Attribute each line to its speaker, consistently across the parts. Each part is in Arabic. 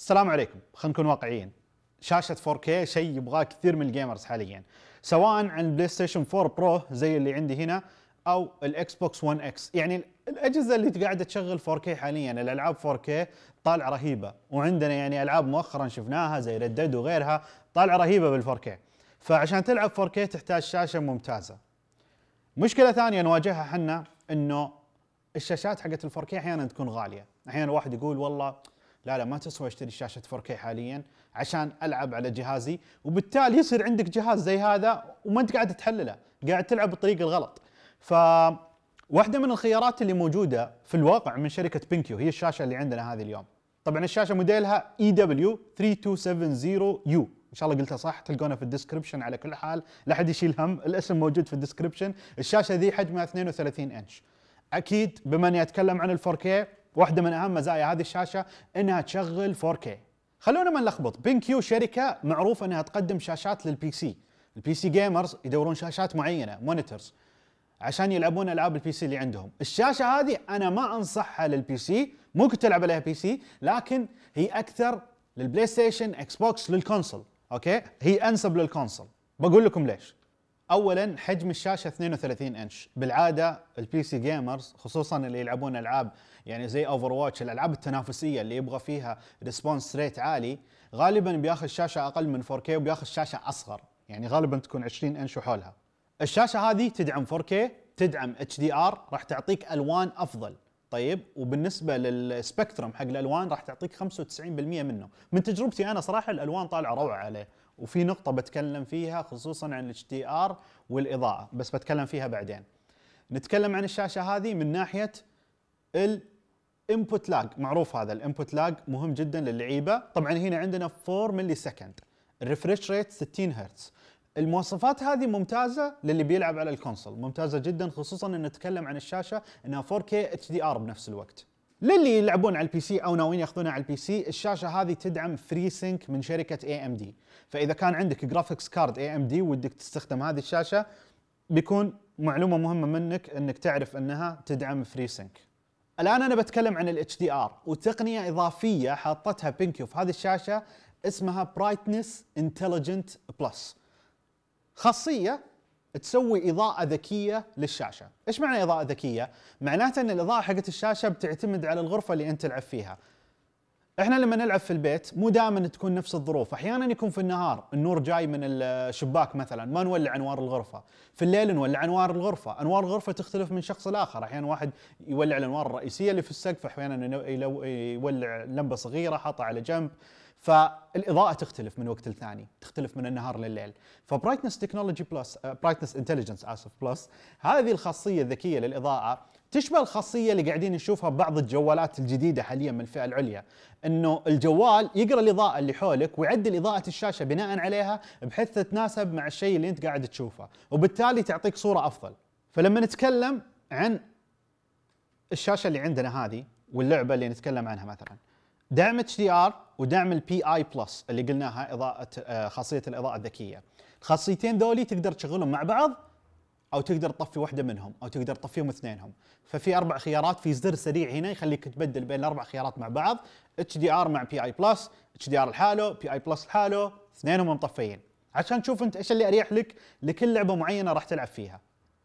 Speaker 1: السلام عليكم خلينا نكون واقعيين شاشه 4K شيء يبغاه كثير من الجيمرز حاليا سواء عن بلاي ستيشن 4 برو زي اللي عندي هنا او الاكس بوكس 1 اكس يعني الاجهزه اللي قاعده تشغل 4K حاليا الالعاب 4K طالعه رهيبه وعندنا يعني العاب مؤخرا شفناها زي ردد وغيرها طالعه رهيبه بال 4K فعشان تلعب 4K تحتاج شاشه ممتازه مشكله ثانيه نواجهها حنا انه الشاشات حقت ال 4K احيانا تكون غاليه احيانا الواحد يقول والله لا لا ما تسوى اشتري شاشه 4K حاليا عشان العب على جهازي وبالتالي يصير عندك جهاز زي هذا وما انت قاعد تحلله قاعد تلعب بالطريق الغلط ف واحده من الخيارات اللي موجوده في الواقع من شركه بينكيو هي الشاشه اللي عندنا هذه اليوم طبعا الشاشه موديلها اي دبليو 3270 يو ان شاء الله قلتها صح تلقونها في الديسكربشن على كل حال لا حد يشيل هم الاسم موجود في الديسكربشن الشاشه ذي حجمها 32 انش اكيد بما اني اتكلم عن ال 4K واحدة من أهم مزايا هذه الشاشة أنها تشغل 4K خلونا ما نلخبط بين كيو شركة معروفة أنها تقدم شاشات للبي سي البي سي جيمرز يدورون شاشات معينة مونيتورز عشان يلعبون العاب البي سي اللي عندهم الشاشه هذه انا ما انصحها للبي سي ممكن تلعب عليها بي سي لكن هي اكثر للبلاي ستيشن اكس بوكس للكونسول اوكي هي انسب للكونسول بقول لكم ليش اولا حجم الشاشه 32 انش بالعاده البي سي جيمرز خصوصا اللي يلعبون العاب يعني زي اوفر واتش الالعاب التنافسيه اللي يبغى فيها ريسبونس ريت عالي غالبا بياخذ شاشه اقل من 4K وبياخذ شاشه اصغر يعني غالبا تكون 20 انش وحولها الشاشه هذه تدعم 4K تدعم اتش دي ار راح تعطيك الوان افضل طيب وبالنسبه للسبكترم حق الالوان راح تعطيك 95% منه من تجربتي انا صراحه الالوان طالعه روعه عليه وفي نقطة بتكلم فيها خصوصا عن الاتش دي ار والاضاءة بس بتكلم فيها بعدين. نتكلم عن الشاشة هذه من ناحية الانبوت لاج معروف هذا الانبوت لاج مهم جدا للعيبة طبعا هنا عندنا 4 ملي سكند الريفرش ريت 60 هرتز المواصفات هذه ممتازة للي بيلعب على الكونسول ممتازة جدا خصوصا ان نتكلم عن الشاشة انها 4K HDR بنفس الوقت للي يلعبون على البي سي او ناويين ياخذونها على البي سي الشاشه هذه تدعم فري سينك من شركه اي ام دي فاذا كان عندك جرافيكس كارد اي ام دي ودك تستخدم هذه الشاشه بيكون معلومه مهمه منك انك تعرف انها تدعم فري سينك الان انا بتكلم عن الاتش دي ار وتقنيه اضافيه حاطتها بينكيو في هذه الشاشه اسمها برايتنس انتليجنت بلس خاصيه تسوي اضاءه ذكيه للشاشه ايش معنى اضاءه ذكيه معناته ان الاضاءه حقت الشاشه بتعتمد على الغرفه اللي انت تلعب فيها احنا لما نلعب في البيت مو دائما تكون نفس الظروف احيانا يكون في النهار النور جاي من الشباك مثلا ما نولع انوار الغرفه في الليل نولع انوار الغرفه انوار الغرفه تختلف من شخص لاخر احيانا واحد يولع الانوار الرئيسيه اللي في السقف احيانا يولع لمبه صغيره حاطها على جنب فالاضاءه تختلف من وقت لثاني تختلف من النهار لليل فبرايتنس تكنولوجي بلس برايتنس انتليجنس اسف بلس هذه الخاصيه الذكيه للاضاءه تشبه الخاصيه اللي قاعدين نشوفها ببعض الجوالات الجديده حاليا من الفئه العليا انه الجوال يقرا الاضاءه اللي حولك ويعدل اضاءه الشاشه بناء عليها بحيث تتناسب مع الشيء اللي انت قاعد تشوفه وبالتالي تعطيك صوره افضل فلما نتكلم عن الشاشه اللي عندنا هذه واللعبه اللي نتكلم عنها مثلا دعم اتش دي ار ودعم البي اي بلس اللي قلناها اضاءه آه، خاصيه الاضاءه الذكيه الخاصيتين ذولي تقدر تشغلهم مع بعض او تقدر تطفي واحده منهم او تقدر تطفيهم اثنينهم ففي اربع خيارات في زر سريع هنا يخليك تبدل بين الاربع خيارات مع بعض اتش دي ار مع بي اي بلس اتش دي ار لحاله بي اي بلس لحاله اثنينهم مطفيين عشان تشوف انت ايش اللي اريح لك لكل لعبه معينه راح تلعب فيها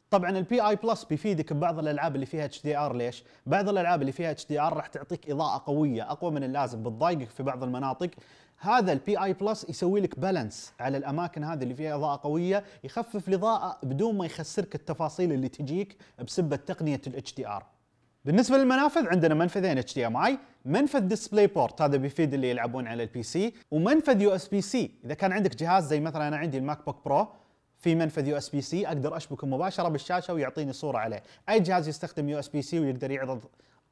Speaker 1: طبعا البي اي بلس بيفيدك ببعض الالعاب اللي فيها اتش دي ار ليش؟ بعض الالعاب اللي فيها اتش دي ار راح تعطيك اضاءه قويه اقوى من اللازم بتضايقك في بعض المناطق هذا البي اي بلس يسوي لك بالانس على الاماكن هذه اللي فيها اضاءه قويه يخفف الاضاءه بدون ما يخسرك التفاصيل اللي تجيك بسبه تقنيه الاتش دي ار بالنسبه للمنافذ عندنا منفذين اتش دي ام اي منفذ ديسبلاي بورت هذا بيفيد اللي يلعبون على البي سي ومنفذ يو اس بي سي اذا كان عندك جهاز زي مثلا انا عندي الماك بوك برو في منفذ يو اس بي سي اقدر اشبكه مباشره بالشاشه ويعطيني صوره عليه اي جهاز يستخدم يو اس بي سي ويقدر يعرض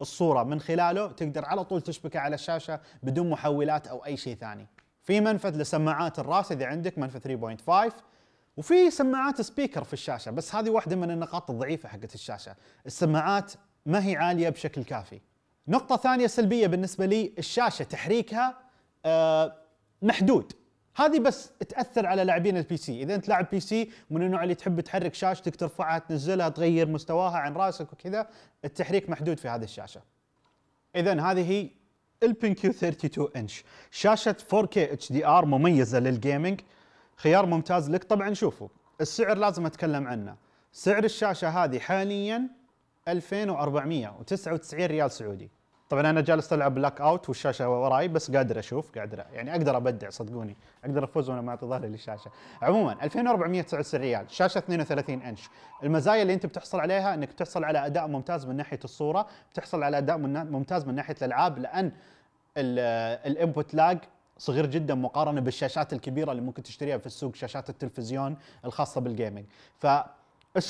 Speaker 1: الصوره من خلاله تقدر على طول تشبكه على الشاشه بدون محولات او اي شيء ثاني في منفذ لسماعات الراس اذا عندك منفذ 3.5 وفي سماعات سبيكر في الشاشه بس هذه واحده من النقاط الضعيفه حقت الشاشه السماعات ما هي عاليه بشكل كافي نقطه ثانيه سلبيه بالنسبه لي الشاشه تحريكها آه، محدود هذه بس تاثر على لاعبين البي سي اذا انت لاعب بي سي من النوع اللي تحب تحرك شاشتك ترفعها تنزلها تغير مستواها عن راسك وكذا التحريك محدود في هذه الشاشه اذا هذه هي البين كيو 32 انش شاشه 4K HDR مميزه للجيمنج خيار ممتاز لك طبعا شوفوا السعر لازم اتكلم عنه سعر الشاشه هذه حاليا 2499 ريال سعودي طبعا انا جالس العب بلاك اوت والشاشه وراي بس قادر اشوف قادر يعني اقدر ابدع صدقوني اقدر افوز وانا معطي ظهري للشاشه عموما 2499 ريال شاشه 32 انش المزايا اللي انت بتحصل عليها انك بتحصل على اداء ممتاز من ناحيه الصوره بتحصل على اداء ممتاز من ناحيه الالعاب لان الانبوت لاج صغير جدا مقارنه بالشاشات الكبيره اللي ممكن تشتريها في السوق شاشات التلفزيون الخاصه بالجيمنج ف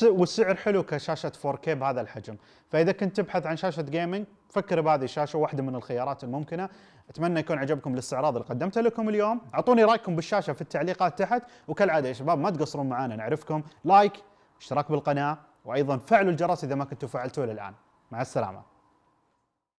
Speaker 1: والسعر حلو كشاشه 4K بهذا الحجم فاذا كنت تبحث عن شاشه جيمنج فكر بهذه الشاشه واحده من الخيارات الممكنه اتمنى يكون عجبكم الاستعراض اللي قدمته لكم اليوم اعطوني رايكم بالشاشه في التعليقات تحت وكالعاده يا شباب ما تقصرون معانا نعرفكم لايك اشتراك بالقناه وايضا فعلوا الجرس اذا ما كنتوا فعلتوه الان مع السلامه